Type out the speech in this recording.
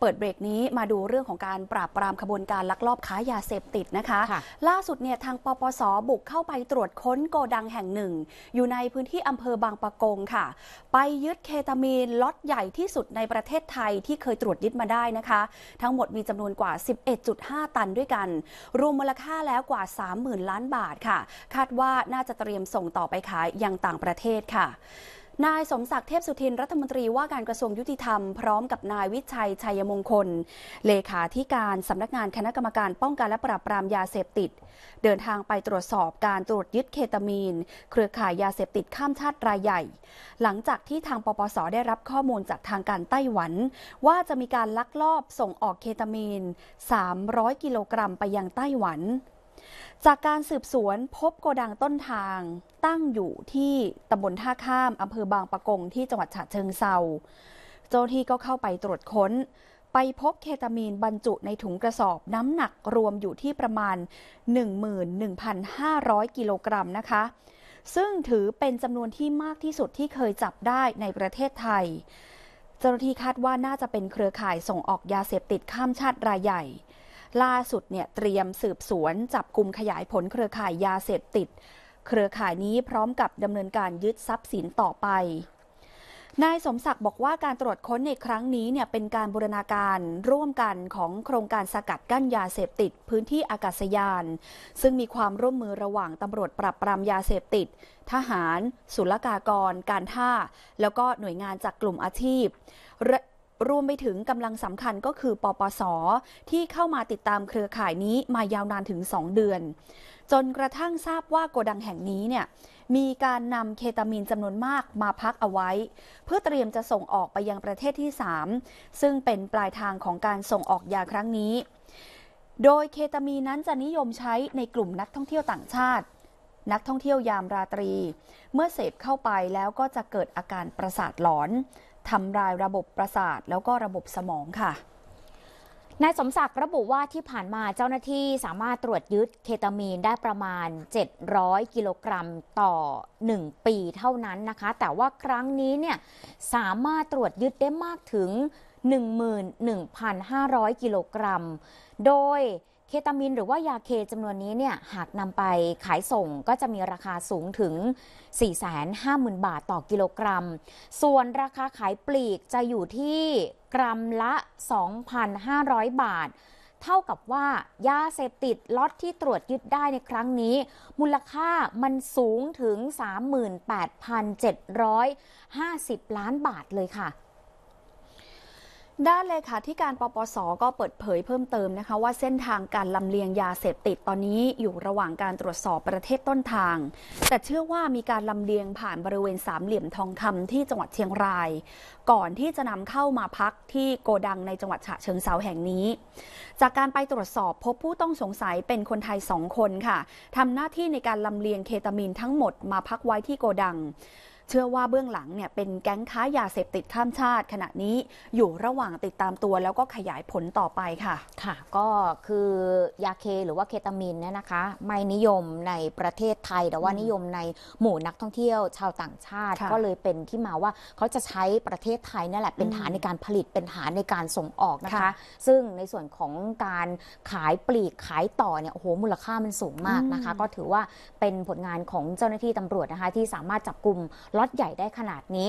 เปิดเบรกนี้มาดูเรื่องของการปราบปรามขบวนการลักลอบค้ายาเสพติดนะคะคะ ล่าสุดเนี่ยทางปปสบุกเข้าไปตรวจค้นโกดังแห่งหนึ่ง อยู่ในพื้นที่อำเภอบางปะกงค่ะ ไปยึดเคตามีนล็อตใหญ่ที่สุดในประเทศไทยที่เคยตรวจยึดมาได้นะคะ ทั้งหมดมีจำนวนกว่า 11.5 ตันด้วยกัน รวมมูลค่าแล้วกว่า 30,000 ล้านบาทค่ะคาดว่าน่าจะเตรียมส่งต่อไปขายยังต่างประเทศค่ะนายสมศักดิ์เทพสุทินรัฐมนตรีว่าการกระทรวงยุติธรรมพร้อมกับนายวิชัยชัยมงคล เลขาธิการสำนักงานคณะกรรมการป้องกันและปราบปรามยาเสพติด เดินทางไปตรวจสอบการตรวจยึดเคตามีน เครือข่ายยาเสพติดข้ามชาติรายใหญ่ หลังจากที่ทางปปส ได้รับข้อมูลจากทางการไต้หวัน ว่าจะมีการลักลอบส่งออกเคตามีน 300 กิโลกรัมไปยังไต้หวันจากการสืบสวนพบโกดังต้นทางตั้งอยู่ที่ตำบลท่าข้ามอำเภอบางปะกงที่จังหวัดฉะเชิงเซาเจ้าที่ก็เข้าไปตรวจค้น ไปพบเคตามีนบรรจุในถุงกระสอบน้ำหนักรวมอยู่ที่ประมาณ11,500 กิโลกรัมนะคะ ซึ่งถือเป็นจำนวนที่มากที่สุดที่เคยจับได้ในประเทศไทย เจ้าหน้าที่คาดว่าน่าจะเป็นเครือข่ายส่งออกยาเสพติดข้ามชาติรายใหญ่ล่าสุดเนี่ยเตรียมสืบสวนจับกลุ่มขยายผลเครือข่ายยาเสพติด เครือข่ายนี้พร้อมกับดำเนินการยึดทรัพย์สินต่อไปนายสมศักดิ์บอกว่าการตรวจค้นในครั้งนี้เนี่ยเป็นการบูรณาการร่วมกันของโครงการสกัดกั้นยาเสพติด พื้นที่อากาศยาน ซึ่งมีความร่วมมือระหว่างตำรวจปราบปรามยาเสพติด ทหาร ศุลกากร การท่า แล้วก็หน่วยงานจากกลุ่มอาชีพรวมไปถึงกำลังสำคัญก็คือปปส ที่เข้ามาติดตามเครือข่ายนี้มายาวนานถึง 2 เดือน จนกระทั่งทราบว่าโกดังแห่งนี้เนี่ย มีการนำเคตามีนจำนวนมากมาพักเอาไว้ เพื่อเตรียมจะส่งออกไปยังประเทศที่ 3 ซึ่งเป็นปลายทางของการส่งออกยาครั้งนี้ โดยเคตามีนนั้นจะนิยมใช้ในกลุ่มนักท่องเที่ยวต่างชาติ นักท่องเที่ยวยามราตรี เมื่อเสพเข้าไปแล้วก็จะเกิดอาการประสาทหลอนทำลายระบบประสาทแล้วก็ระบบสมองค่ะ นายสมศักดิ์ระบุว่าที่ผ่านมาเจ้าหน้าที่สามารถตรวจยึดเคตามีนได้ประมาณ 700 กิโลกรัมต่อ 1 ปีเท่านั้นนะคะ แต่ว่าครั้งนี้เนี่ยสามารถตรวจยึดได้มากถึง 11,500 กิโลกรัมโดยเคตามินหรือว่ายาเคจำนวนนี้เนี่ยหากนำไปขายส่งก็จะมีราคาสูงถึง 450,000 บาทต่อกิโลกรัม ส่วนราคาขายปลีกจะอยู่ที่กรัมละ 2,500 บาท เท่ากับว่ายาเสพติดล็อตที่ตรวจยึดได้ในครั้งนี้ มูลค่ามันสูงถึง 38,750 ล้านบาทเลยค่ะด้านเลขาธิการปปสก็เปิดเผยเพิ่มเติมนะคะว่าเส้นทางการลำเลียงยาเสพติดตอนนี้อยู่ระหว่างการตรวจสอบประเทศต้นทาง แต่เชื่อว่ามีการลำเลียงผ่านบริเวณสามเหลี่ยมทองคำที่จังหวัดเชียงราย ก่อนที่จะนำเข้ามาพักที่โกดังในจังหวัดฉะเชิงเซาแห่งนี้ จากการไปตรวจสอบพบผู้ต้องสงสัยเป็นคนไทยสองคนค่ะทำหน้าที่ในการลำเลียงเคตามีนทั้งหมดมาพักไว้ที่โกดังเชื่อว่าเบื้องหลังเนี่ยเป็นแก๊งค้ายาเสพติดข้ามชาติ ขณะนี้อยู่ระหว่างติดตามตัว แล้วก็ขยายผลต่อไปค่ะ ค่ะ ก็คือยาเคหรือว่าเคตามินเนี่ยนะคะ ไม่นิยมในประเทศไทย แต่ว่านิยมในหมู่นักท่องเที่ยวชาวต่างชาติ ก็เลยเป็นที่มาว่าเขาจะใช้ประเทศไทยนี่แหละเป็นฐานในการผลิตเป็นฐานในการส่งออกนะคะซึ่งในส่วนของการขายปลีกขายต่อเนี่ยโอ้โหมูลค่ามันสูงมากนะคะ ก็ถือว่าเป็นผลงานของเจ้าหน้าที่ตำรวจนะคะที่สามารถจับกลุ่มล็อตใหญ่ได้ขนาดนี้